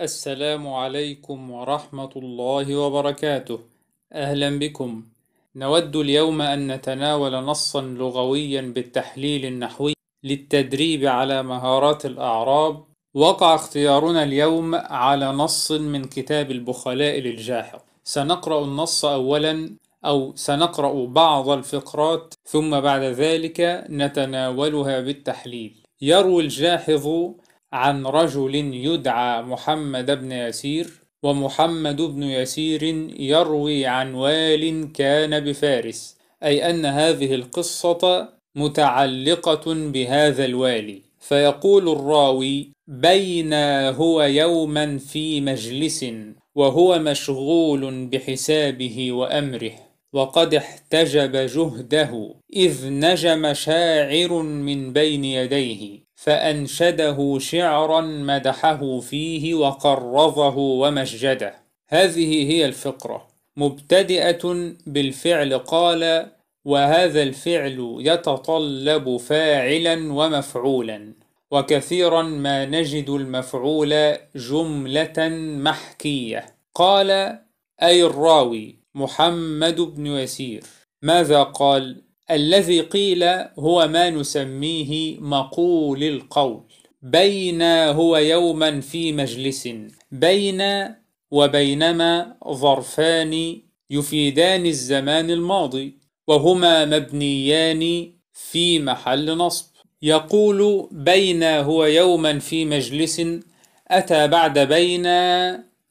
السلام عليكم ورحمة الله وبركاته أهلا بكم نود اليوم أن نتناول نصا لغويا بالتحليل النحوي للتدريب على مهارات الأعراب وقع اختيارنا اليوم على نص من كتاب البخلاء للجاحظ سنقرأ النص أولا أو سنقرأ بعض الفقرات ثم بعد ذلك نتناولها بالتحليل يروي الجاحظ عن رجل يدعى محمد بن يسير ومحمد بن يسير يروي عن وال كان بفارس أي أن هذه القصة متعلقة بهذا الوالي فيقول الراوي بينا هو يوما في مجلس وهو مشغول بحسابه وأمره وقد احتجب جهده إذ نجم شاعر من بين يديه فأنشده شعرا مدحه فيه وقرظه ومجده هذه هي الفقرة مبتدئة بالفعل قال وهذا الفعل يتطلب فاعلا ومفعولا وكثيرا ما نجد المفعول جملة محكية قال أي الراوي محمد بن يسير ماذا قال الذي قيل هو ما نسميه مقول القول بينا هو يوما في مجلس بين وبينما ظرفان يفيدان الزمان الماضي وهما مبنيان في محل نصب يقول بين هو يوما في مجلس أتى بعد بين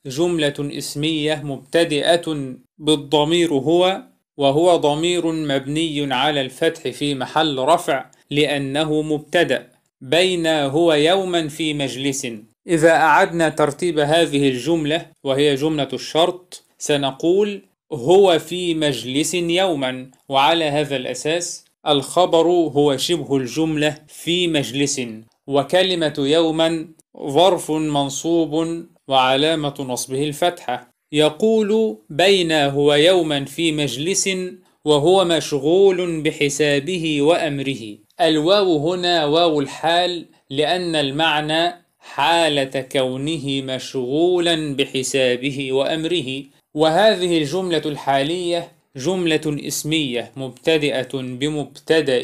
جملة اسمية مبتدئة بالضمير هو وهو ضمير مبني على الفتح في محل رفع لأنه مبتدأ بين هو يوما في مجلس إذا أعدنا ترتيب هذه الجملة وهي جملة الشرط سنقول هو في مجلس يوما وعلى هذا الأساس الخبر هو شبه الجملة في مجلس وكلمة يوما ظرف منصوب وعلامة نصبه الفتحة يقول بينا هو يوما في مجلس وهو مشغول بحسابه وامره الواو هنا واو الحال لان المعنى حاله كونه مشغولا بحسابه وامره وهذه الجمله الحاليه جمله اسميه مبتدئه بمبتدا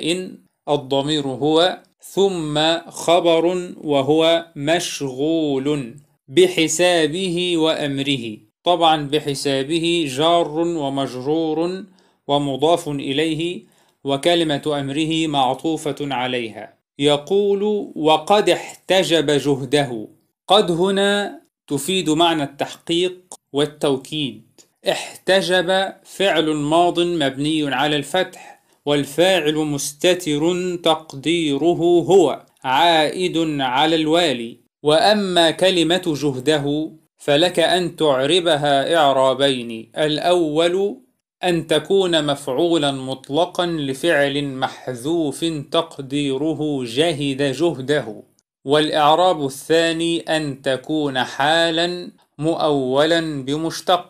الضمير هو ثم خبر وهو مشغول بحسابه وامره طبعا بحسابه جار ومجرور ومضاف إليه وكلمة أمره معطوفة عليها يقول وقد احتجب جهده قد هنا تفيد معنى التحقيق والتوكيد احتجب فعل ماض مبني على الفتح والفاعل مستتر تقديره هو عائد على الوالي واما كلمه جهده فلك أن تعربها إعرابين الأول أن تكون مفعولا مطلقا لفعل محذوف تقديره جهد جهده والإعراب الثاني أن تكون حالا مؤولا بمشتق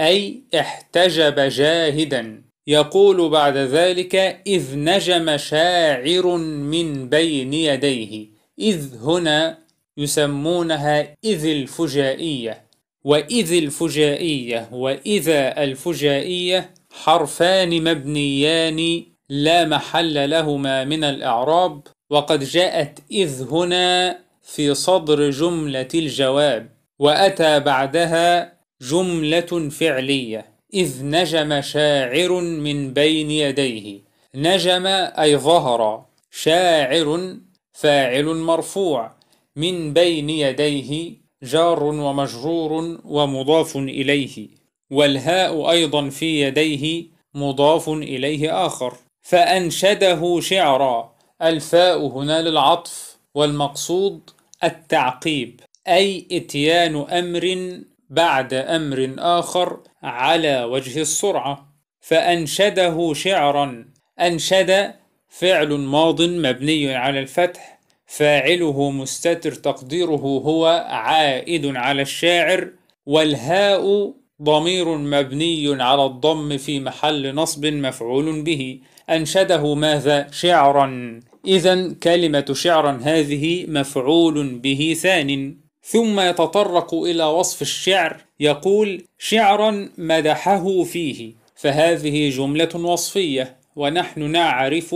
أي احتجب جاهدا يقول بعد ذلك إذ نجم شاعر من بين يديه إذ هنا يسمونها إذ الفجائية وإذ الفجائية وإذا الفجائية حرفان مبنيان لا محل لهما من الإعراب وقد جاءت إذ هنا في صدر جملة الجواب وأتى بعدها جملة فعلية إذ نجم شاعر من بين يديه نجم أي ظهر شاعر فاعل مرفوع من بين يديه جار ومجرور ومضاف إليه والهاء أيضا في يديه مضاف إليه آخر فأنشده شعرا الفاء هنا للعطف والمقصود التعقيب أي إتيان أمر بعد أمر آخر على وجه السرعة فأنشده شعرا أنشد فعل ماض مبني على الفتح فاعله مستتر تقديره هو عائد على الشاعر والهاء ضمير مبني على الضم في محل نصب مفعول به انشده ماذا شعرا اذا كلمه شعرا هذه مفعول به ثان ثم يتطرق الى وصف الشعر يقول شعرا مدحه فيه فهذه جمله وصفيه ونحن نعرف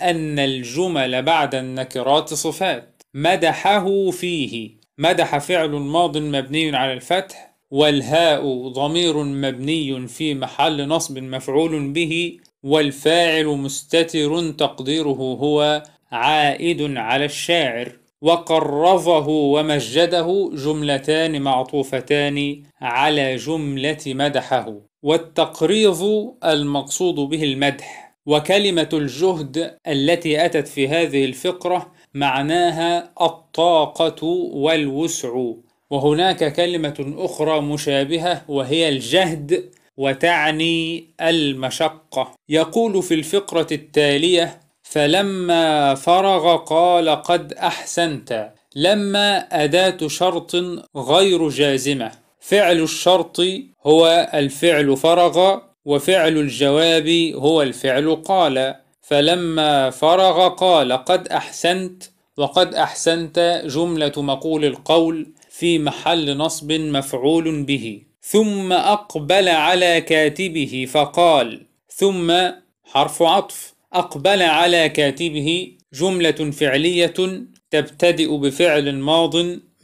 أن الجمل بعد النكرات صفات مدحه فيه مدح فعل ماض مبني على الفتح والهاء ضمير مبني في محل نصب مفعول به والفاعل مستتر تقديره هو عائد على الشاعر وقرظه ومجده جملتان معطوفتان على جمله مدحه والتقريظ المقصود به المدح وكلمة الجهد التي أتت في هذه الفقرة معناها الطاقة والوسع وهناك كلمة أخرى مشابهة وهي الجهد وتعني المشقة يقول في الفقرة التالية فلما فرغ قال قد أحسنت لما أداة شرط غير جازمة فعل الشرط هو الفعل فرغ وفعل الجواب هو الفعل قال فلما فرغ قال قد أحسنت وقد أحسنت جملة مقول القول في محل نصب مفعول به ثم أقبل على كاتبه فقال ثم حرف عطف أقبل على كاتبه جملة فعلية تبتدئ بفعل ماض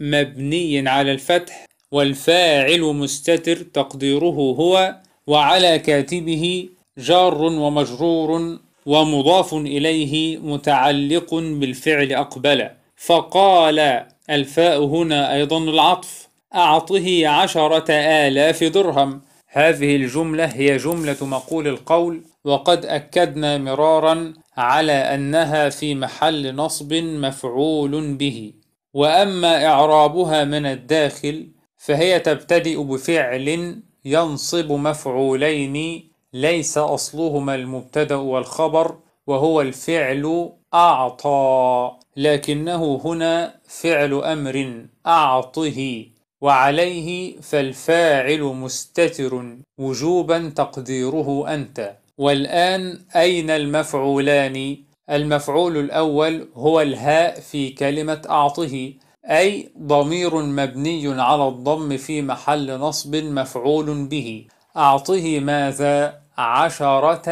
مبني على الفتح والفاعل مستتر تقديره هو وعلى كاتبه جار ومجرور ومضاف إليه متعلق بالفعل أقبل فقال الفاء هنا أيضا العطف أعطه عشرة آلاف درهم هذه الجملة هي جملة مقول القول وقد أكدنا مرارا على أنها في محل نصب مفعول به وأما إعرابها من الداخل فهي تبتدئ بفعل ينصب مفعولين ليس أصلهما المبتدأ والخبر وهو الفعل أعطى لكنه هنا فعل أمر أعطه وعليه فالفاعل مستتر وجوبا تقديره أنت والآن أين المفعولان؟ المفعول الأول هو الهاء في كلمة أعطه أي ضمير مبني على الضم في محل نصب مفعول به أعطه ماذا؟ عشرة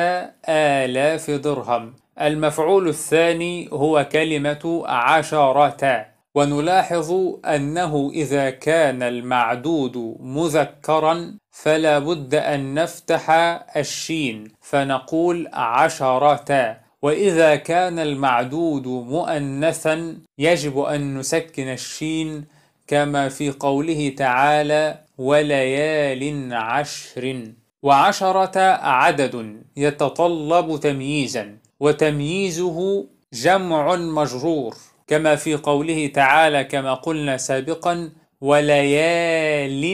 آلاف درهم المفعول الثاني هو كلمة عشرة ونلاحظ أنه إذا كان المعدود مذكرا فلا بد أن نفتح الشين فنقول عشرة وإذا كان المعدود مؤنثا يجب أن نسكن الشين كما في قوله تعالى وليال عشر وعشرة عدد يتطلب تمييزا وتمييزه جمع مجرور كما في قوله تعالى كما قلنا سابقا وليال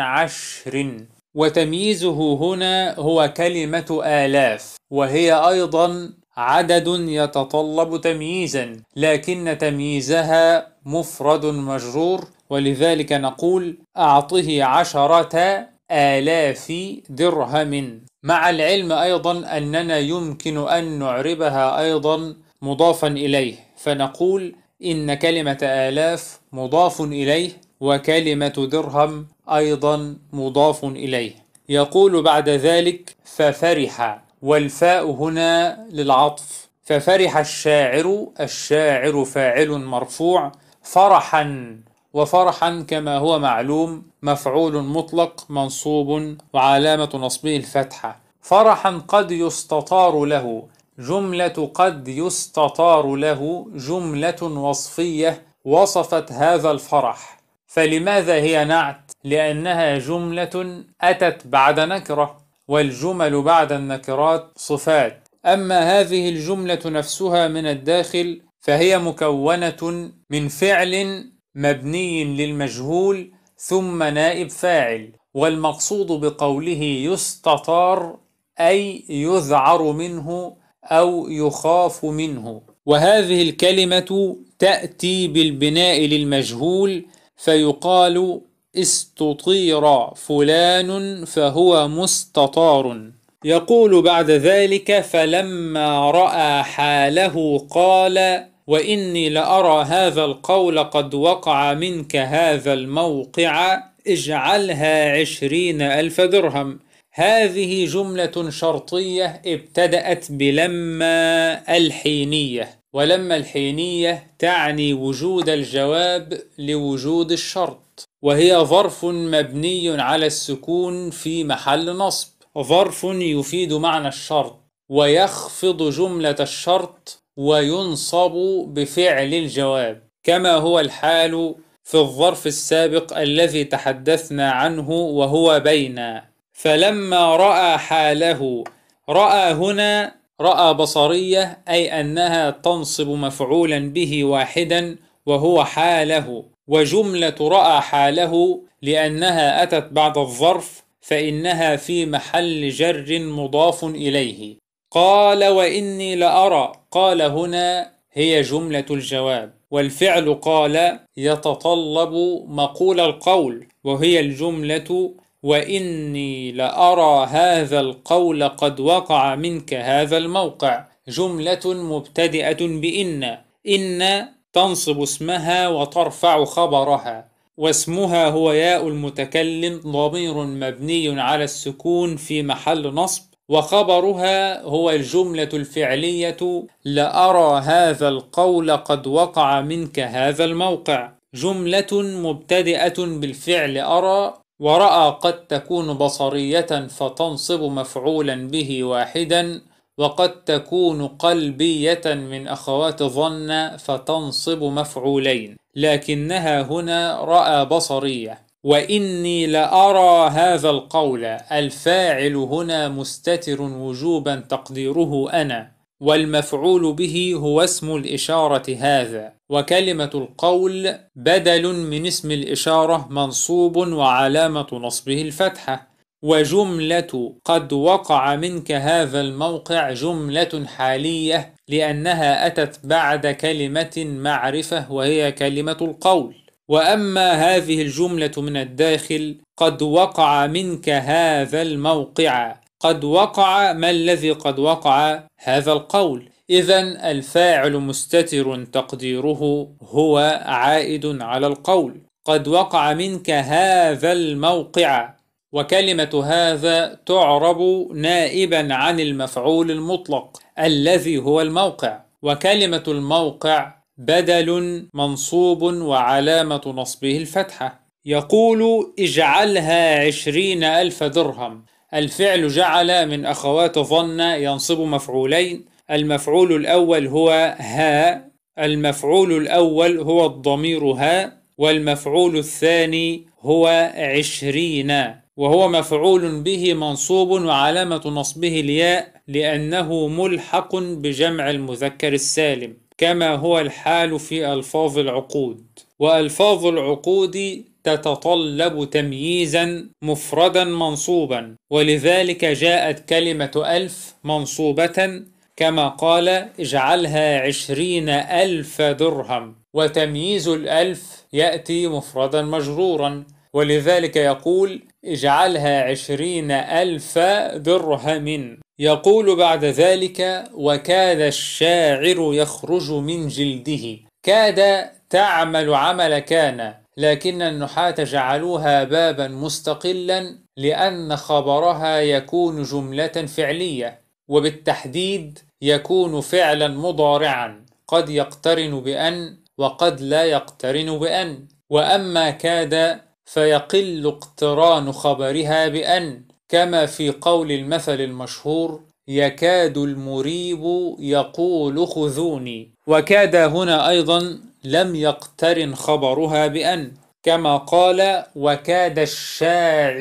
عشر وتمييزه هنا هو كلمة آلاف وهي أيضا عدد يتطلب تمييزا لكن تمييزها مفرد مجرور ولذلك نقول أعطه عشرة آلاف درهم مع العلم أيضا أننا يمكن أن نعربها أيضا مضافا إليه فنقول إن كلمة آلاف مضاف إليه وكلمة درهم أيضا مضاف إليه يقول بعد ذلك ففرح والفاء هنا للعطف ففرح الشاعر الشاعر فاعل مرفوع فرحا وفرحا كما هو معلوم مفعول مطلق منصوب وعلامة نصبه الفتحة فرحا قد يستطار له جملة قد يستطار له جملة وصفية وصفت هذا الفرح فلماذا هي نعت؟ لأنها جملة أتت بعد نكرة والجمل بعد النكرات صفات أما هذه الجملة نفسها من الداخل فهي مكونة من فعل مبني للمجهول ثم نائب فاعل والمقصود بقوله يستطار أي يذعر منه أو يخاف منه وهذه الكلمة تأتي بالبناء للمجهول فيقال استطير فلان فهو مستطار يقول بعد ذلك فلما راى حاله قال واني لارى هذا القول قد وقع منك هذا الموقع اجعلها عشرين الف درهم هذه جمله شرطيه ابتدات بلما الحينيه ولما الحينيه تعني وجود الجواب لوجود الشرط وهي ظرف مبني على السكون في محل نصب ظرف يفيد معنى الشرط ويخفض جملة الشرط وينصب بفعل الجواب كما هو الحال في الظرف السابق الذي تحدثنا عنه وهو بين فلما رأى حاله رأى هنا رأى بصرية أي أنها تنصب مفعولا به واحدا وهو حاله وجملة رأى حاله لأنها أتت بعد الظرف فإنها في محل جر مضاف إليه قال وإني لأرى قال هنا هي جملة الجواب والفعل قال يتطلب مقول القول وهي الجملة وإني لأرى هذا القول قد وقع منك هذا الموقع جملة مبتدئة بإن إن تنصب اسمها وترفع خبرها واسمها هو ياء المتكلم ضمير مبني على السكون في محل نصب وخبرها هو الجملة الفعلية لأرى هذا القول قد وقع منك هذا الموقع جملة مبتدئة بالفعل أرى ورأى قد تكون بصرية فتنصب مفعولا به واحدا وقد تكون قلبية من أخوات ظن فتنصب مفعولين لكنها هنا رأى بصرية وإني لأرى هذا القول الفاعل هنا مستتر وجوبا تقديره أنا والمفعول به هو اسم الإشارة هذا وكلمة القول بدل من اسم الإشارة منصوب وعلامة نصبه الفتحة وجملة قد وقع منك هذا الموقع جملة حالية لأنها أتت بعد كلمة معرفة وهي كلمة القول وأما هذه الجملة من الداخل قد وقع منك هذا الموقع قد وقع ما الذي قد وقع هذا القول إذا الفاعل مستتر تقديره هو عائد على القول قد وقع منك هذا الموقع وكلمة هذا تعرب نائبا عن المفعول المطلق الذي هو الموقع وكلمة الموقع بدل منصوب وعلامة نصبه الفتحة يقول اجعلها عشرين ألف درهم الفعل جعل من أخوات ظن ينصب مفعولين المفعول الأول هو ها المفعول الأول هو الضمير ها والمفعول الثاني هو عشرين وهو مفعول به منصوب وعلامة نصبه الياء لأنه ملحق بجمع المذكر السالم كما هو الحال في ألفاظ العقود وألفاظ العقود تتطلب تمييزا مفردا منصوبا ولذلك جاءت كلمة ألف منصوبة كما قال اجعلها عشرين ألف درهم وتمييز الألف يأتي مفردا مجرورا ولذلك يقول اجعلها عشرين ألف درهم يقول بعد ذلك وكاد الشاعر يخرج من جلده كاد تعمل عمل كان لكن النحاة جعلوها بابا مستقلا لأن خبرها يكون جملة فعلية وبالتحديد يكون فعلا مضارعا قد يقترن بأن وقد لا يقترن بأن وأما كاد فيقل اقتران خبرها بأن كما في قول المثل المشهور يكاد المريب يقول خذوني وكاد هنا أيضا لم يقترن خبرها بأن كما قال وكاد الشاعر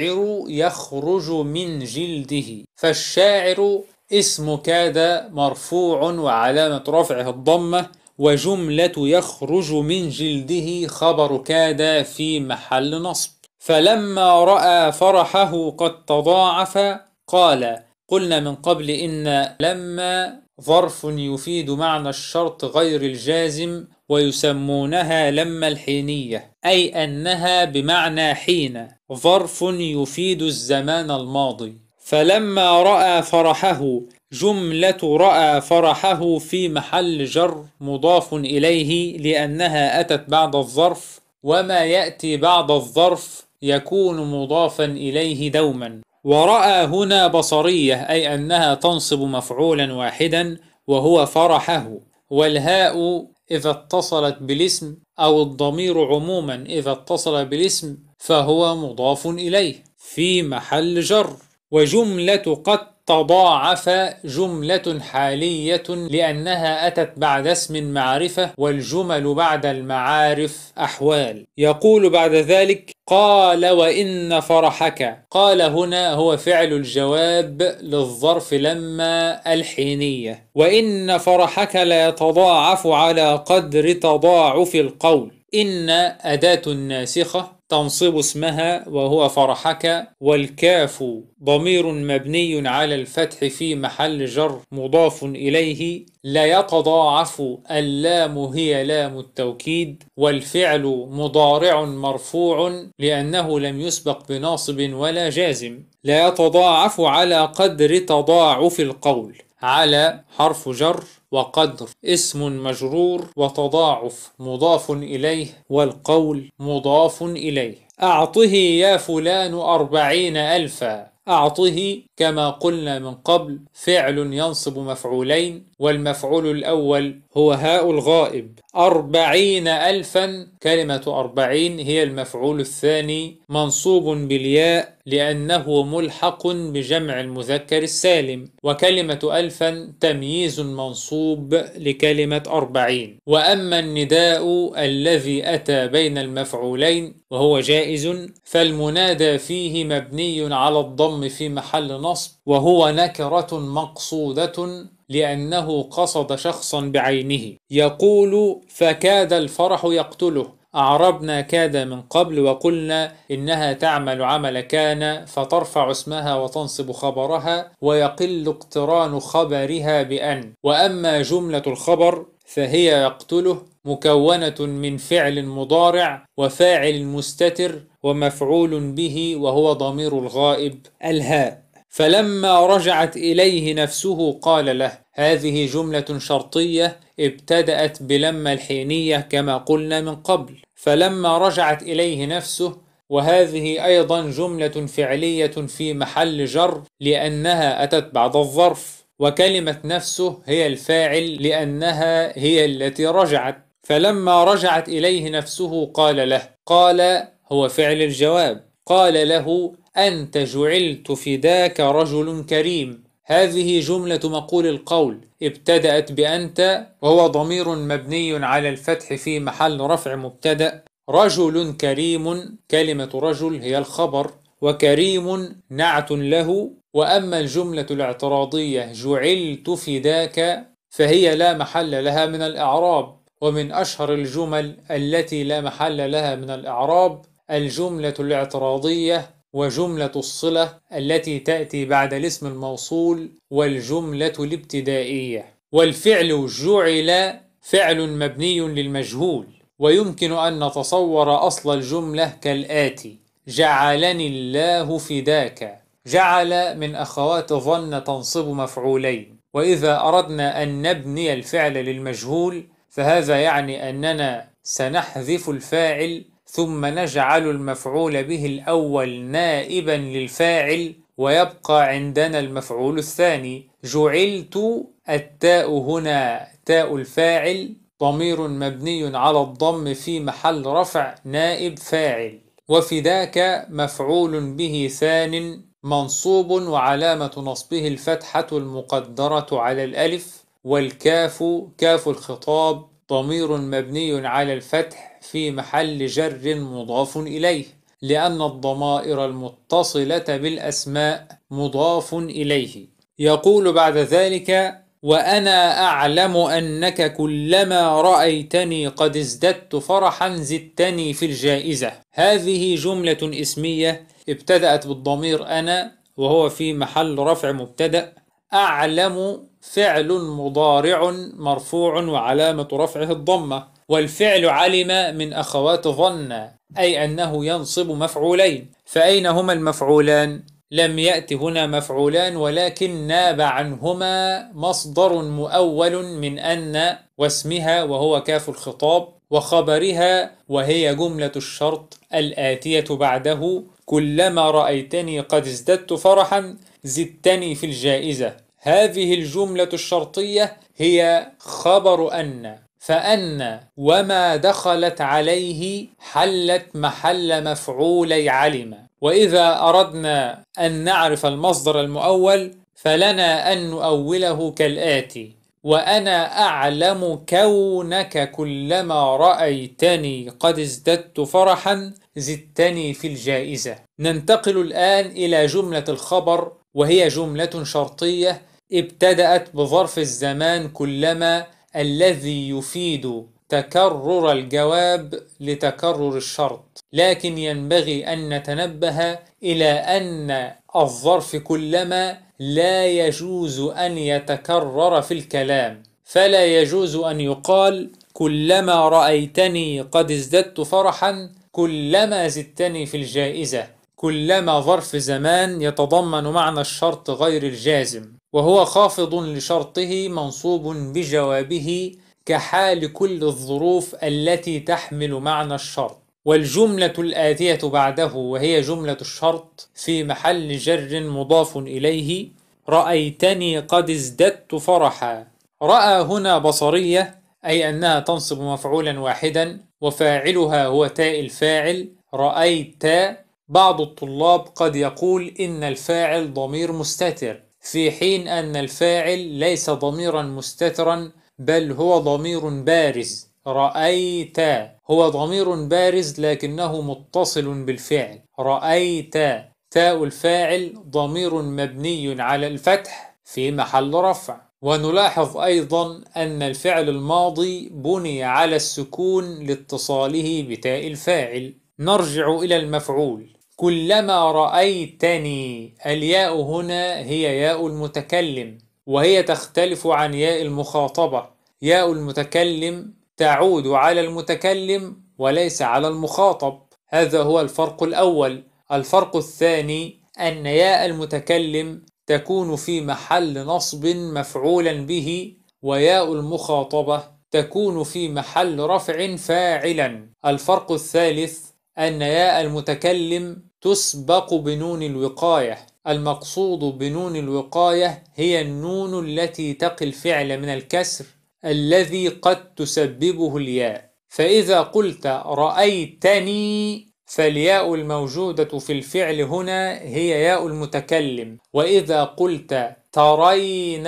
يخرج من جلده فالشاعر اسم كاد مرفوع وعلامة رفعه الضمة وجملة يخرج من جلده خبر كاد في محل نصب فلما رأى فرحه قد تضاعف قال قلنا من قبل إن لما ظرف يفيد معنى الشرط غير الجازم ويسمونها لما الحينية أي أنها بمعنى حين ظرف يفيد الزمان الماضي فلما رأى فرحه جملة رأى فرحه في محل جر مضاف إليه لأنها أتت بعد الظرف وما يأتي بعد الظرف يكون مضافا إليه دوما ورأى هنا بصرية أي أنها تنصب مفعولا واحدا وهو فرحه والهاء إذا اتصلت بالاسم أو الضمير عموما إذا اتصل بالاسم فهو مضاف إليه في محل جر وجملة قد تضاعف جملة حالية لأنها أتت بعد اسم معرفة والجمل بعد المعارف أحوال يقول بعد ذلك قال وإن فرحك قال هنا هو فعل الجواب للظرف لما الحينية وإن فرحك لا يتضاعف على قدر تضاعف القول إن أداة ناسخة تنصب اسمها وهو فرحك والكاف ضمير مبني على الفتح في محل جر مضاف إليه لا يتضاعف اللام هي لام التوكيد والفعل مضارع مرفوع لأنه لم يسبق بناصب ولا جازم لا يتضاعف على قدر تضاعف القول على حرف جر وقدر اسم مجرور وتضاعف مضاف إليه والقول مضاف إليه أعطه يا فلان أربعين ألفا أعطه كما قلنا من قبل فعل ينصب مفعولين والمفعول الأول هو هاء الغائب أربعين ألفا كلمة أربعين هي المفعول الثاني منصوب بالياء لأنه ملحق بجمع المذكر السالم وكلمة ألفا تمييز منصوب لكلمة أربعين وأما النداء الذي أتى بين المفعولين وهو جائز فالمنادى فيه مبني على الضم في محل نصب وهو نكرة مقصودة لأنه قصد شخصا بعينه يقول فكاد الفرح يقتله أعربنا كاد من قبل وقلنا إنها تعمل عمل كان فترفع اسمها وتنصب خبرها ويقل اقتران خبرها بأن وأما جملة الخبر فهي يقتله مكونة من فعل مضارع وفاعل مستتر ومفعول به وهو ضمير الغائب الهاء فلما رجعت إليه نفسه قال له هذه جملة شرطية ابتدأت بلما الحينية كما قلنا من قبل فلما رجعت إليه نفسه وهذه أيضا جملة فعلية في محل جر لأنها أتت بعد الظرف وكلمة نفسه هي الفاعل لأنها هي التي رجعت فلما رجعت إليه نفسه قال له قال هو فعل الجواب قال له أنت جعلت فداك رجل كريم هذه جملة مقول القول ابتدأت بأنت وهو ضمير مبني على الفتح في محل رفع مبتدأ رجل كريم كلمة رجل هي الخبر وكريم نعت له وأما الجملة الاعتراضية جعلت فداك فهي لا محل لها من الإعراب ومن أشهر الجمل التي لا محل لها من الإعراب الجملة الاعتراضية وجملة الصلة التي تأتي بعد الاسم الموصول والجملة الابتدائية والفعل جعل فعل مبني للمجهول ويمكن أن نتصور أصل الجملة كالآتي جعلني الله فداك جعل من أخوات ظن تنصب مفعولين وإذا أردنا أن نبني الفعل للمجهول فهذا يعني أننا سنحذف الفاعل ثم نجعل المفعول به الأول نائبا للفاعل ويبقى عندنا المفعول الثاني جعلت التاء هنا تاء الفاعل ضمير مبني على الضم في محل رفع نائب فاعل وفداك مفعول به ثان منصوب وعلامة نصبه الفتحة المقدرة على الألف والكاف كاف الخطاب ضمير مبني على الفتح في محل جر مضاف إليه لأن الضمائر المتصلة بالأسماء مضاف إليه يقول بعد ذلك وأنا أعلم أنك كلما رأيتني قد ازددت فرحا زدتني في الجائزة هذه جملة اسمية ابتدأت بالضمير أنا وهو في محل رفع مبتدأ أعلم فعل مضارع مرفوع وعلامة رفعه الضمة والفعل علم من أخوات ظن أي أنه ينصب مفعولين فأين هما المفعولان؟ لم يأت هنا مفعولان ولكن ناب عنهما مصدر مؤول من أن واسمها وهو كاف الخطاب وخبرها وهي جملة الشرط الآتية بعده كلما رأيتني قد ازددت فرحا زدتني في الجائزة هذه الجملة الشرطية هي خبر أن فأن وما دخلت عليه حلت محل مفعولي علم وإذا أردنا أن نعرف المصدر المؤول فلنا أن نؤوله كالآتي وأنا أعلم كونك كلما رأيتني قد ازددت فرحا زدتني في الجائزة ننتقل الآن إلى جملة الخبر وهي جملة شرطية ابتدأت بظرف الزمان كلما الذي يفيد تكرر الجواب لتكرر الشرط لكن ينبغي أن نتنبه إلى أن الظرف كلما لا يجوز أن يتكرر في الكلام فلا يجوز أن يقال كلما رأيتني قد ازددت فرحا كلما زدتني في الجائزة كلما ظرف زمان يتضمن معنى الشرط غير الجازم وهو خافض لشرطه منصوب بجوابه كحال كل الظروف التي تحمل معنى الشرط والجملة الآتية بعده وهي جملة الشرط في محل جر مضاف إليه رأيتني قد ازددت فرحا رأى هنا بصرية أي أنها تنصب مفعولا واحدا وفاعلها هو تاء الفاعل رأيت بعض الطلاب قد يقول إن الفاعل ضمير مستتر في حين أن الفاعل ليس ضميرا مستترا بل هو ضمير بارز رأيت هو ضمير بارز لكنه متصل بالفعل رأيت تاء الفاعل ضمير مبني على الفتح في محل رفع ونلاحظ أيضا أن الفعل الماضي بني على السكون لاتصاله بتاء الفاعل نرجع إلى المفعول كلما رأيتني الياء هنا هي ياء المتكلم وهي تختلف عن ياء المخاطبة ياء المتكلم تعود على المتكلم وليس على المخاطب هذا هو الفرق الأول الفرق الثاني أن ياء المتكلم تكون في محل نصب مفعولا به وياء المخاطبة تكون في محل رفع فاعلا الفرق الثالث أن ياء المتكلم تسبق بنون الوقاية المقصود بنون الوقاية هي النون التي تقي الفعل من الكسر الذي قد تسببه الياء فإذا قلت رأيتني فالياء الموجودة في الفعل هنا هي ياء المتكلم وإذا قلت ترين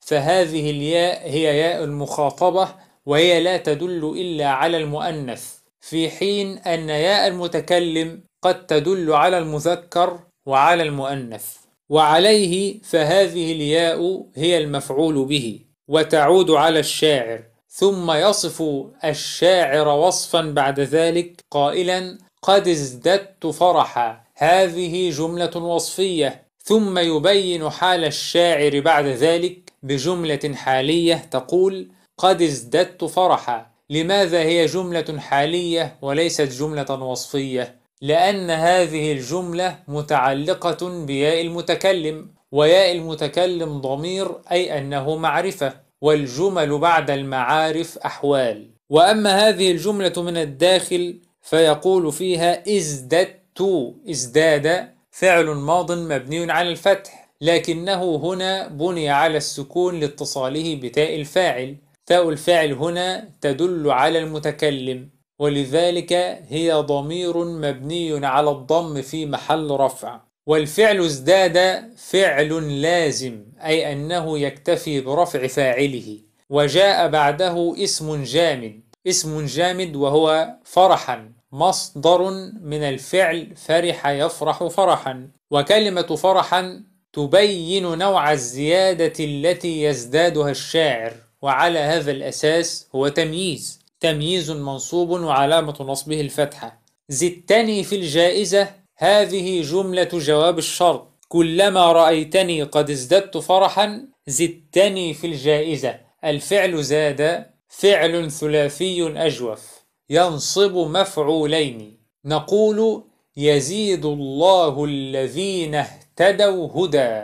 فهذه الياء هي ياء المخاطبة وهي لا تدل إلا على المؤنث في حين أن ياء المتكلم قد تدل على المذكر وعلى المؤنث وعليه فهذه الياء هي المفعول به وتعود على الشاعر ثم يصف الشاعر وصفا بعد ذلك قائلا قد ازددت فرحا هذه جمله وصفيه ثم يبين حال الشاعر بعد ذلك بجمله حاليه تقول قد ازددت فرحا لماذا هي جمله حاليه وليست جمله وصفيه لأن هذه الجملة متعلقة بياء المتكلم وياء المتكلم ضمير أي أنه معرفة والجمل بعد المعارف أحوال وأما هذه الجملة من الداخل فيقول فيها ازددت ازداد فعل ماض مبني على الفتح لكنه هنا بني على السكون لاتصاله بتاء الفاعل تاء الفاعل هنا تدل على المتكلم ولذلك هي ضمير مبني على الضم في محل رفع والفعل ازداد فعل لازم أي أنه يكتفي برفع فاعله وجاء بعده اسم جامد اسم جامد وهو فرحا مصدر من الفعل فرح يفرح فرحا وكلمة فرحا تبين نوع الزيادة التي يزدادها الشاعر وعلى هذا الأساس هو تمييز تمييز منصوب وعلامة نصبه الفتحة زدتني في الجائزة هذه جملة جواب الشرط كلما رأيتني قد ازددت فرحا زدتني في الجائزة الفعل زاد فعل ثلاثي أجوف ينصب مفعولين نقول يزيد الله الذين اهتدوا هدى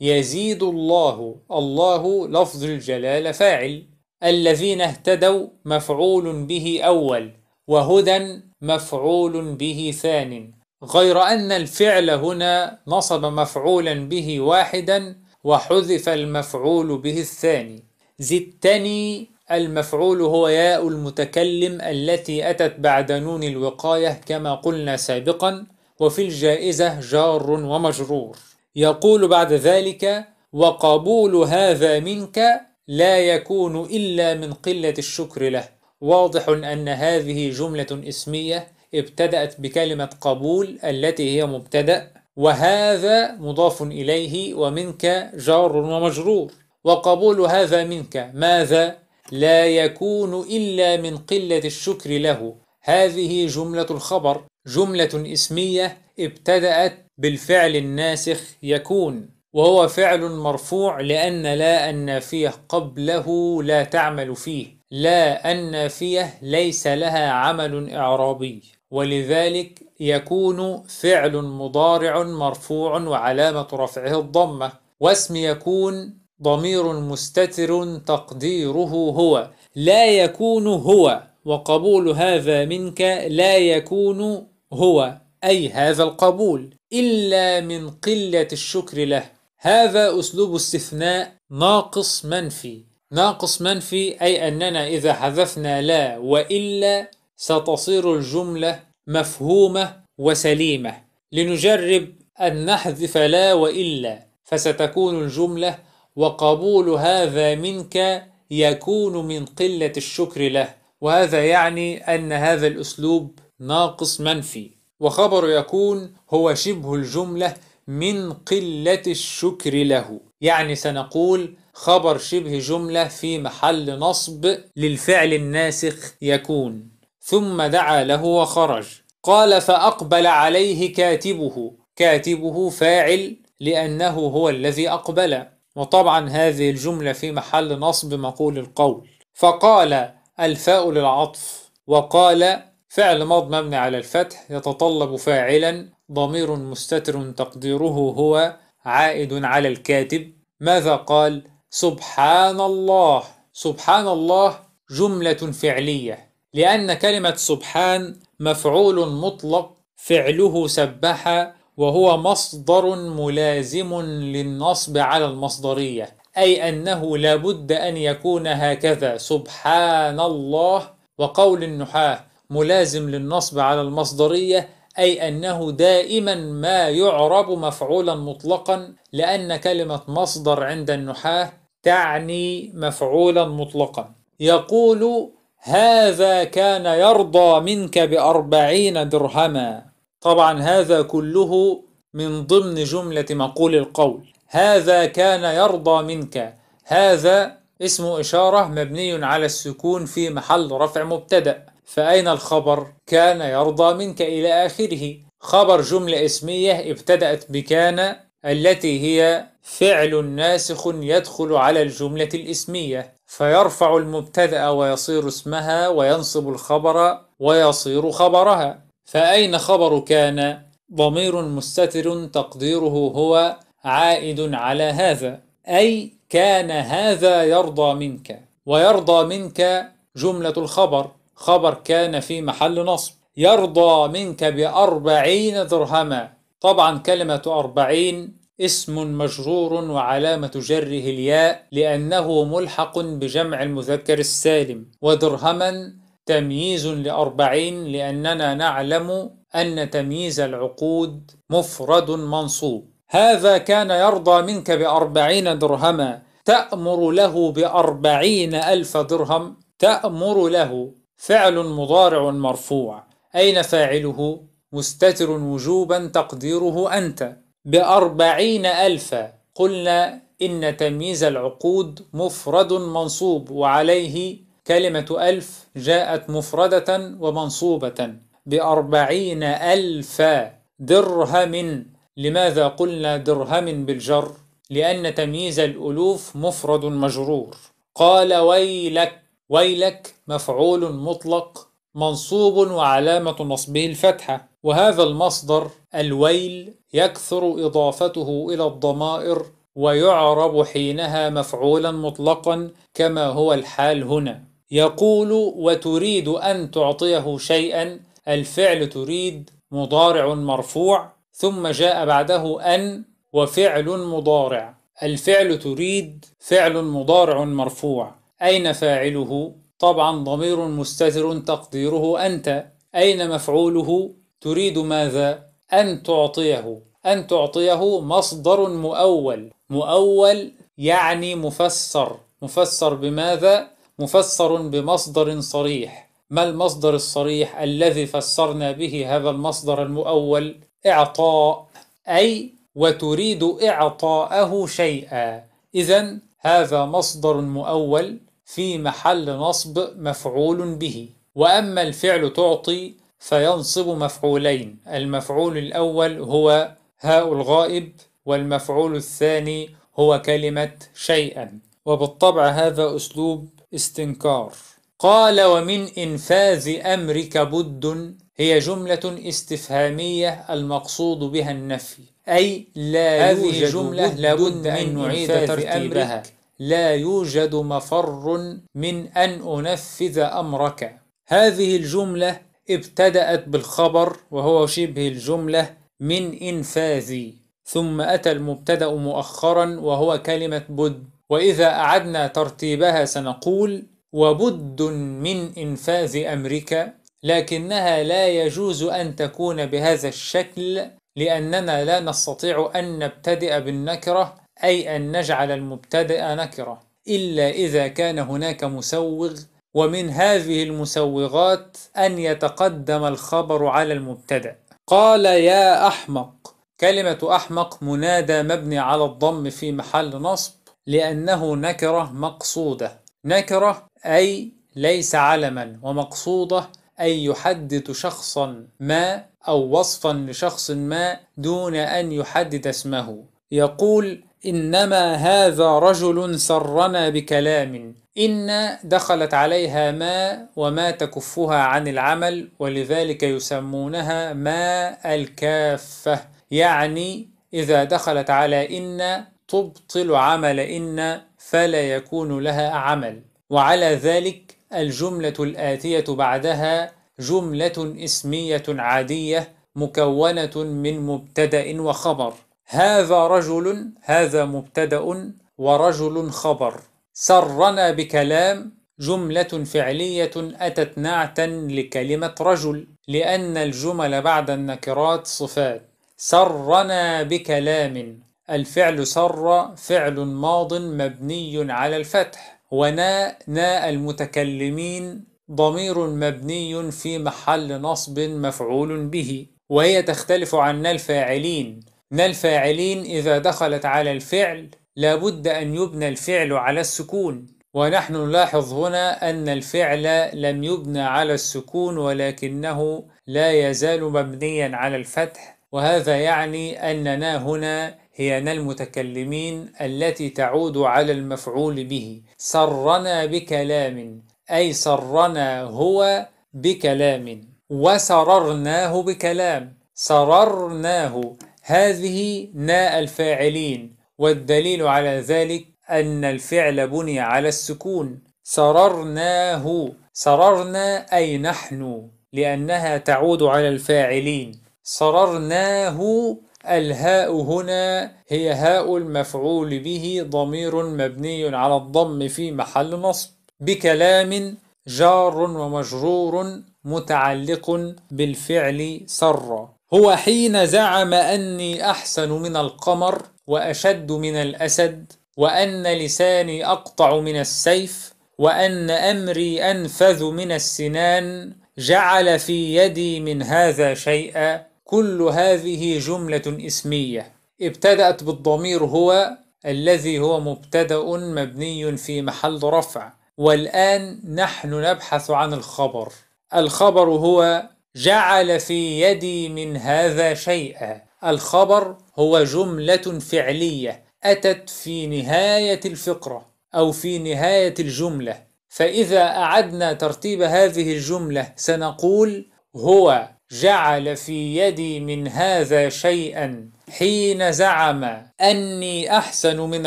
يزيد الله الله لفظ الجلال فاعل الذين اهتدوا مفعول به أول وهدى مفعول به ثان غير أن الفعل هنا نصب مفعولا به واحدا وحذف المفعول به الثاني زدتني المفعول هو ياء المتكلم التي أتت بعد نون الوقاية كما قلنا سابقا وفي الجائزة جار ومجرور يقول بعد ذلك وقبول هذا منك لا يكون إلا من قلة الشكر له واضح أن هذه جملة اسمية ابتدأت بكلمة قبول التي هي مبتدأ وهذا مضاف إليه ومنك جار ومجرور وقبول هذا منك ماذا؟ لا يكون إلا من قلة الشكر له هذه جملة الخبر جملة اسمية ابتدأت بالفعل الناسخ يكون وهو فعل مرفوع لأن لا النافية قبله لا تعمل فيه لا النافية ليس لها عمل إعرابي ولذلك يكون فعل مضارع مرفوع وعلامة رفعه الضمة واسم يكون ضمير مستتر تقديره هو لا يكون هو وقبول هذا منك لا يكون هو أي هذا القبول إلا من قلة الشكر له هذا أسلوب استثناء ناقص منفي ناقص منفي أي أننا إذا حذفنا لا وإلا ستصير الجملة مفهومة وسليمة لنجرب أن نحذف لا وإلا فستكون الجملة وقبول هذا منك يكون من قلة الشكر له وهذا يعني أن هذا الأسلوب ناقص منفي وخبر يكون هو شبه الجملة من قلة الشكر له يعني سنقول خبر شبه جملة في محل نصب للفعل الناسخ يكون ثم دعا له وخرج قال فأقبل عليه كاتبه كاتبه فاعل لأنه هو الذي أقبل وطبعا هذه الجملة في محل نصب مقول القول فقال الفاء للعطف وقال فعل ماض مبني على الفتح يتطلب فاعلا ضمير مستتر تقديره هو عائد على الكاتب ماذا قال سبحان الله سبحان الله جملة فعلية لأن كلمة سبحان مفعول مطلق فعله سبح وهو مصدر ملازم للنصب على المصدرية أي أنه لابد أن يكون هكذا سبحان الله وقول النحاة ملازم للنصب على المصدرية أي أنه دائما ما يعرب مفعولا مطلقا لأن كلمة مصدر عند النحاة تعني مفعولا مطلقا يقول هذا كان يرضى منك بأربعين درهما طبعا هذا كله من ضمن جملة مقول القول هذا كان يرضى منك هذا اسم إشارة مبني على السكون في محل رفع مبتدأ فأين الخبر؟ كان يرضى منك إلى آخره خبر جملة اسمية ابتدأت بكان التي هي فعل ناسخ يدخل على الجملة الاسمية فيرفع المبتدأ ويصير اسمها وينصب الخبر ويصير خبرها فأين خبر كان؟ ضمير مستتر تقديره هو عائد على هذا أي كان هذا يرضى منك ويرضى منك جملة الخبر خبر كان في محل نصب يرضى منك بأربعين درهما طبعا كلمة أربعين اسم مجرور وعلامة جره الياء لأنه ملحق بجمع المذكر السالم ودرهما تمييز لأربعين لأننا نعلم أن تمييز العقود مفرد منصوب هذا كان يرضى منك بأربعين درهما تأمر له بأربعين ألف درهم تأمر له فعل مضارع مرفوع أين فاعله؟ مستتر وجوبا تقديره أنت بأربعين ألفا قلنا إن تمييز العقود مفرد منصوب وعليه كلمة ألف جاءت مفردة ومنصوبة بأربعين ألفا درهم لماذا قلنا درهم بالجر؟ لأن تمييز الألوف مفرد مجرور قال ويلك ويلك مفعول مطلق منصوب وعلامة نصبه الفتحة وهذا المصدر الويل يكثر إضافته إلى الضمائر ويعرب حينها مفعولا مطلقا كما هو الحال هنا يقول وتريد أن تعطيه شيئا الفعل تريد مضارع مرفوع ثم جاء بعده أن وفعل مضارع الفعل تريد فعل مضارع مرفوع أين فاعله؟ طبعا ضمير مستتر تقديره أنت أين مفعوله؟ تريد ماذا؟ أن تعطيه أن تعطيه مصدر مؤول مؤول يعني مفسر مفسر بماذا؟ مفسر بمصدر صريح ما المصدر الصريح الذي فسرنا به هذا المصدر المؤول؟ إعطاء أي وتريد إعطاءه شيئا إذا هذا مصدر مؤول في محل نصب مفعول به وأما الفعل تعطي فينصب مفعولين المفعول الأول هو هاء الغائب والمفعول الثاني هو كلمة شيئا وبالطبع هذا أسلوب استنكار قال ومن إنفاذ أمرك بد هي جملة استفهامية المقصود بها النفي أي لا هذه جملة لابد أن نعيد ترتيبها لا يوجد مفر من أن أنفذ أمرك هذه الجملة ابتدأت بالخبر وهو شبه الجملة من إنفاذي ثم أتى المبتدأ مؤخرا وهو كلمة بد وإذا أعدنا ترتيبها سنقول وبد من إنفاذ أمرك لكنها لا يجوز أن تكون بهذا الشكل لأننا لا نستطيع أن نبتدئ بالنكرة أي أن نجعل المبتدأ نكرة إلا إذا كان هناك مسوغ ومن هذه المسوغات أن يتقدم الخبر على المبتدأ قال يا أحمق كلمة أحمق منادى مبني على الضم في محل نصب لأنه نكرة مقصودة نكرة أي ليس علما ومقصودة أي يحدث شخصا ما أو وصفا لشخص ما دون أن يحدد اسمه يقول إنما هذا رجل سرنا بكلام إن دخلت عليها ما وما تكفها عن العمل ولذلك يسمونها ما الكافة يعني إذا دخلت على إن تبطل عمل إن فلا يكون لها عمل وعلى ذلك الجملة الآتية بعدها جملة اسمية عادية مكونة من مبتدأ وخبر هذا رجل هذا مبتدأ ورجل خبر سرنا بكلام جملة فعلية أتت نعتا لكلمة رجل لأن الجمل بعد النكرات صفات سرنا بكلام الفعل سر فعل ماض مبني على الفتح ونا ناء المتكلمين ضمير مبني في محل نصب مفعول به وهي تختلف عن الفاعلين ما الفاعلين إذا دخلت على الفعل لابد أن يبنى الفعل على السكون ونحن نلاحظ هنا أن الفعل لم يبنى على السكون ولكنه لا يزال مبنيا على الفتح وهذا يعني أننا هنا هي نا المتكلمين التي تعود على المفعول به سرنا بكلام أي سرنا هو بكلام وسررناه بكلام سررناه هذه ناء الفاعلين والدليل على ذلك أن الفعل بني على السكون سررناه سررنا أي نحن لأنها تعود على الفاعلين سررناه الهاء هنا هي هاء المفعول به ضمير مبني على الضم في محل نصب بكلام جار ومجرور متعلق بالفعل سر هو حين زعم أني أحسن من القمر وأشد من الأسد وأن لساني أقطع من السيف وأن أمري أنفذ من السنان جعل في يدي من هذا شيئا كل هذه جملة اسمية ابتدأت بالضمير هو الذي هو مبتدأ مبني في محل رفع والآن نحن نبحث عن الخبر الخبر هو جعل في يدي من هذا شيئا الخبر هو جملة فعلية أتت في نهاية الفقرة أو في نهاية الجملة فإذا أعدنا ترتيب هذه الجملة سنقول هو جعل في يدي من هذا شيئا حين زعم أني أحسن من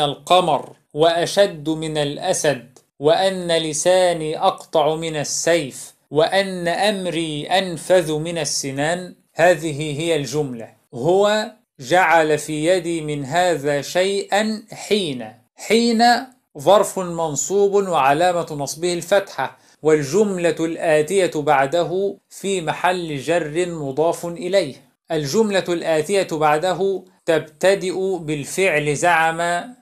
القمر وأشد من الأسد وأن لساني أقطع من السيف وأن أمري أنفذ من السنان هذه هي الجملة هو جعل في يدي من هذا شيئا حين حين ظرف منصوب وعلامة نصبه الفتحة والجملة الآتية بعده في محل جر مضاف إليه الجملة الآتية بعده تبتدئ بالفعل زعم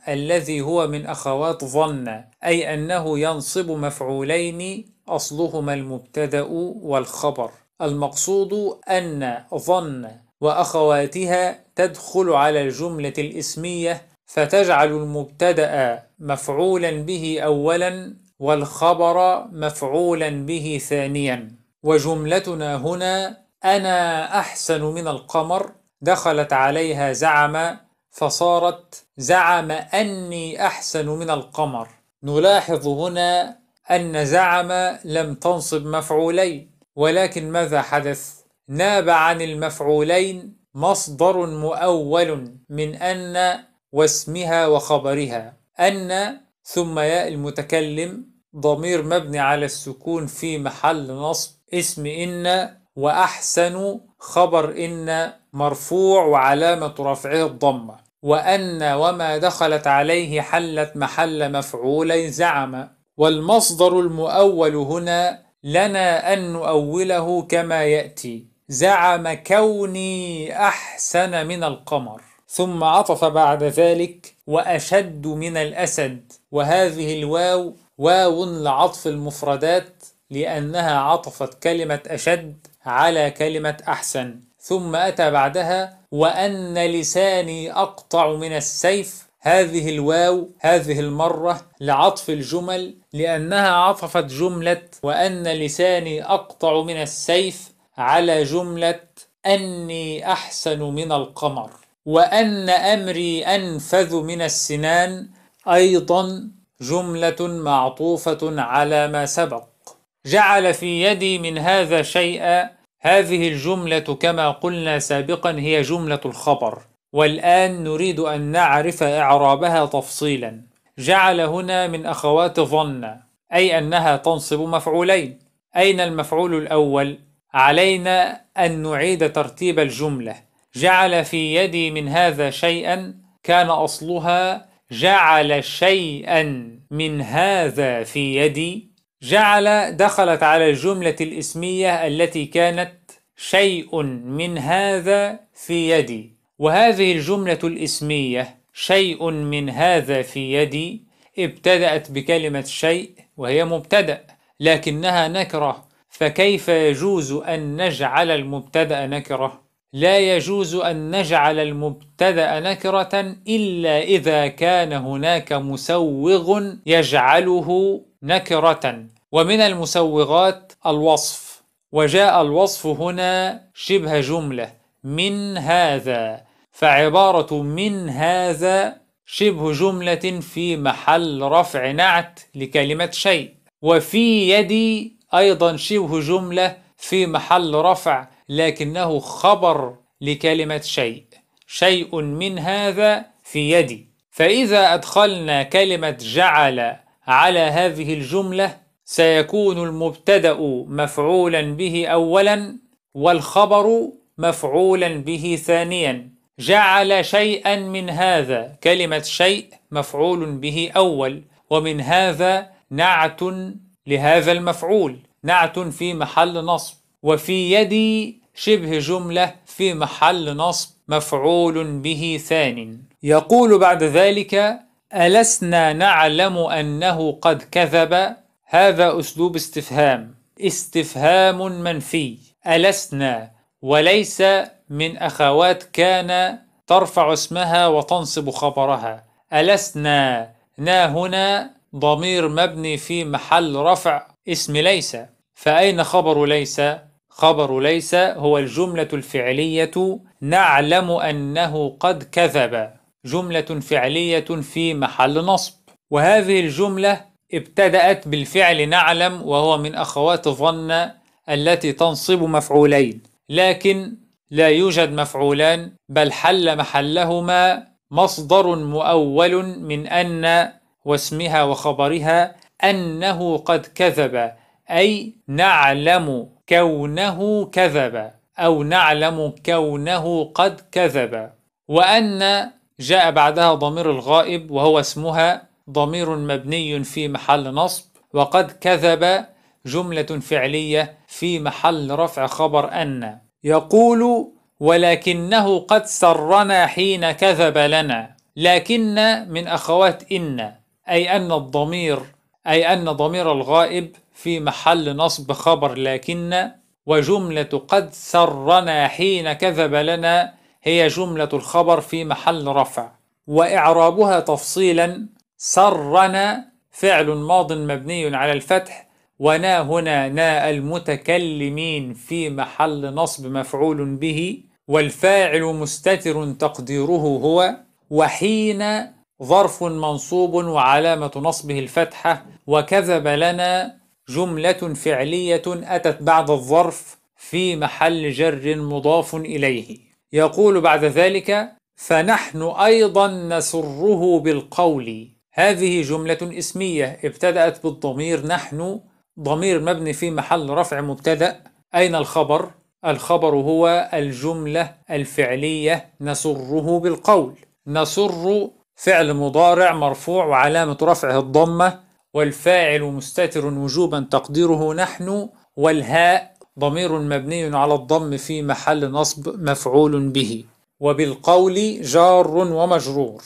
الذي هو من أخوات ظن أي أنه ينصب مفعولين أصلهما المبتدأ والخبر المقصود أن ظن وأخواتها تدخل على الجملة الإسمية فتجعل المبتدأ مفعولا به أولا والخبر مفعولا به ثانيا وجملتنا هنا أنا أحسن من القمر دخلت عليها زعم فصارت زعم أني أحسن من القمر نلاحظ هنا أن زعم لم تنصب مفعولين ولكن ماذا حدث؟ ناب عن المفعولين مصدر مؤول من أن واسمها وخبرها أن ثم ياء المتكلم ضمير مبني على السكون في محل نصب اسم إن وأحسن خبر إن مرفوع وعلامة رفعه الضمة وأن وما دخلت عليه حلت محل مفعول زعم والمصدر المؤول هنا لنا أن نؤوله كما يأتي زعم كوني أحسن من القمر ثم عطف بعد ذلك وأشد من الأسد وهذه الواو واو لعطف المفردات لأنها عطفت كلمة أشد على كلمة أحسن ثم أتى بعدها وأن لساني أقطع من السيف هذه الواو هذه المرة لعطف الجمل لأنها عطفت جملة وأن لساني أقطع من السيف على جملة أني أحسن من القمر وأن أمري أنفذ من السنان أيضا جملة معطوفة على ما سبق جعل في يدي من هذا شيئا هذه الجملة كما قلنا سابقا هي جملة الخبر والآن نريد أن نعرف إعرابها تفصيلا جعل هنا من أخوات ظن أي أنها تنصب مفعولين أين المفعول الأول؟ علينا أن نعيد ترتيب الجملة جعل في يدي من هذا شيئا كان أصلها جعل شيئا من هذا في يدي جعل دخلت على الجملة الإسمية التي كانت شيء من هذا في يدي وهذه الجملة الإسمية شيء من هذا في يدي ابتدأت بكلمة شيء وهي مبتدأ لكنها نكرة فكيف يجوز أن نجعل المبتدأ نكرة؟ لا يجوز أن نجعل المبتدأ نكرة إلا إذا كان هناك مسوغ يجعله نكرة ومن المسوغات الوصف وجاء الوصف هنا شبه جملة من هذا فعبارة من هذا شبه جملة في محل رفع نعت لكلمة شيء وفي يدي أيضا شبه جملة في محل رفع لكنه خبر لكلمة شيء شيء من هذا في يدي فإذا أدخلنا كلمة جعل على هذه الجملة سيكون المبتدأ مفعولا به أولا والخبر مفعولا به ثانيا جعل شيئا من هذا كلمة شيء مفعول به أول ومن هذا نعت لهذا المفعول نعت في محل نصب وفي يدي شبه جملة في محل نصب مفعول به ثان يقول بعد ذلك ألسنا نعلم أنه قد كذب هذا أسلوب استفهام استفهام منفي ألسنا وليس من أخوات كان ترفع اسمها وتنصب خبرها ألسنا نا هنا ضمير مبني في محل رفع اسم ليس فأين خبر ليس؟ خبر ليس هو الجملة الفعلية نعلم أنه قد كذب جملة فعلية في محل نصب وهذه الجملة ابتدأت بالفعل نعلم وهو من أخوات ظن التي تنصب مفعولين لكن لا يوجد مفعولان بل حل محلهما مصدر مؤول من أن واسمها وخبرها أنه قد كذب أي نعلم كونه كذب أو نعلم كونه قد كذب وأن جاء بعدها ضمير الغائب وهو اسمها ضمير مبني في محل نصب وقد كذب جملة فعلية في محل رفع خبر أن يقول ولكنه قد سرنا حين كذب لنا لكن من أخوات إن أي أن الضمير أي أن ضمير الغائب في محل نصب خبر لكن وجملة قد سرنا حين كذب لنا هي جملة الخبر في محل رفع وإعرابها تفصيلا سرنا فعل ماض مبني على الفتح ونا هنا نا المتكلمين في محل نصب مفعول به والفاعل مستتر تقديره هو وحين ظرف منصوب وعلامة نصبه الفتحة وكذب لنا جملة فعلية أتت بعد الظرف في محل جر مضاف إليه يقول بعد ذلك فنحن أيضا نسره بالقول هذه جملة اسمية ابتدأت بالضمير نحن ضمير مبني في محل رفع مبتدأ أين الخبر؟ الخبر هو الجملة الفعلية نسره بالقول نسر فعل مضارع مرفوع وعلامة رفعه الضمة والفاعل مستتر وجوبا تقديره نحن والهاء ضمير مبني على الضم في محل نصب مفعول به وبالقول جار ومجرور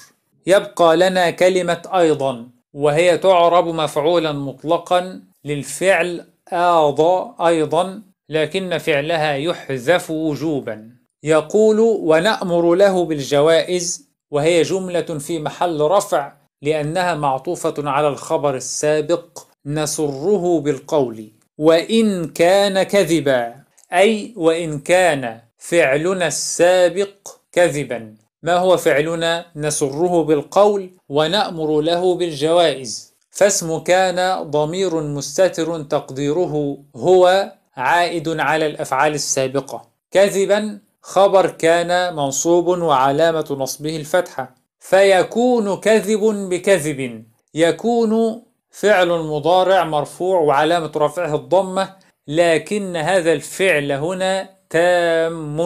يبقى لنا كلمة أيضا وهي تعرب مفعولا مطلقا للفعل آض أيضا لكن فعلها يحذف وجوبا يقول ونأمر له بالجوائز وهي جملة في محل رفع لأنها معطوفة على الخبر السابق نسره بالقول وإن كان كذبا أي وإن كان فعلنا السابق كذبا ما هو فعلنا نسره بالقول ونأمر له بالجوائز فاسم كان ضمير مستتر تقديره هو عائد على الأفعال السابقة كذبا خبر كان منصوب وعلامة نصبه الفتحة فيكون كذب بكذب يكون فعل مضارع مرفوع وعلامة رفعه الضمة لكن هذا الفعل هنا تام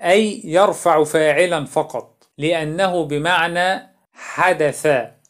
أي يرفع فاعلا فقط لأنه بمعنى حدث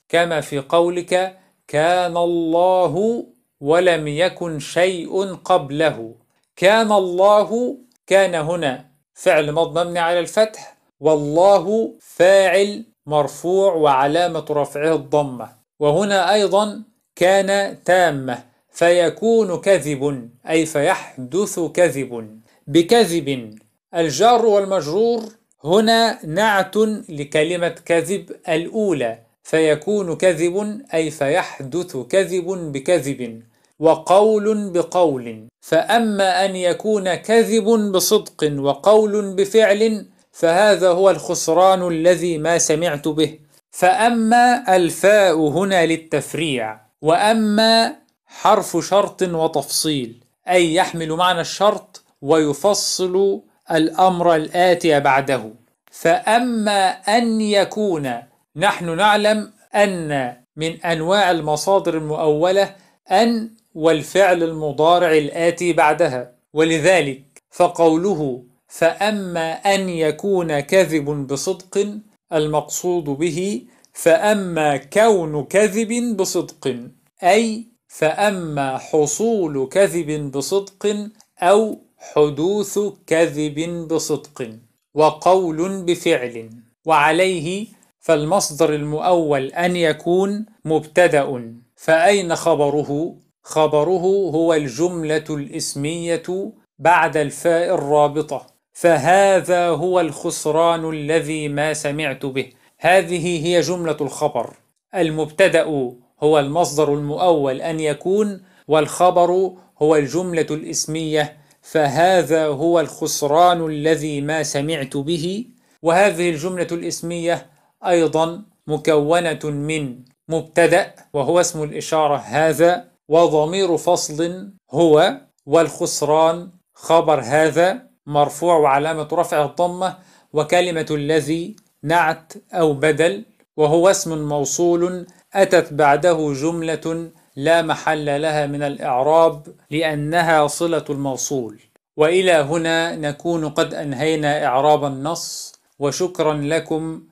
كما في قولك كان الله ولم يكن شيء قبله كان الله كان هنا فعل ماض مبني على الفتح والله فاعل مرفوع وعلامة رفعه الضمة وهنا أيضا كان تامة فيكون كذب أي فيحدث كذب بكذب الجار والمجرور هنا نعت لكلمة كذب الأولى فيكون كذب أي فيحدث كذب بكذب وقول بقول فأما أن يكون كذب بصدق وقول بفعل فهذا هو الخسران الذي ما سمعت به فأما الفاء هنا للتفريع وأما حرف شرط وتفصيل أي يحمل معنى الشرط ويفصل الأمر الآتي بعده فأما أن يكون نحن نعلم أن من أنواع المصادر المؤولة أن والفعل المضارع الآتي بعدها ولذلك فقوله فأما أن يكون كذب بصدق المقصود به فأما كون كذب بصدق أي فأما حصول كذب بصدق أو حدوث كذب بصدق وقول بفعل وعليه فالمصدر المؤول أن يكون مبتدأ فأين خبره؟ خبره هو الجملة الإسمية بعد الفاء الرابطة فهذا هو الخسران الذي ما سمعت به هذه هي جملة الخبر المبتدأ هو المصدر المؤول أن يكون والخبر هو الجملة الإسمية فهذا هو الخسران الذي ما سمعت به وهذه الجملة الإسمية أيضا مكونة من مبتدأ وهو اسم الإشارة هذا وضمير فصل هو والخسران خبر هذا مرفوع وعلامة رفع الضمة وكلمة الذي نعت أو بدل وهو اسم موصول أتت بعده جملة لا محل لها من الإعراب لأنها صلة الموصول وإلى هنا نكون قد أنهينا إعراب النص وشكرا لكم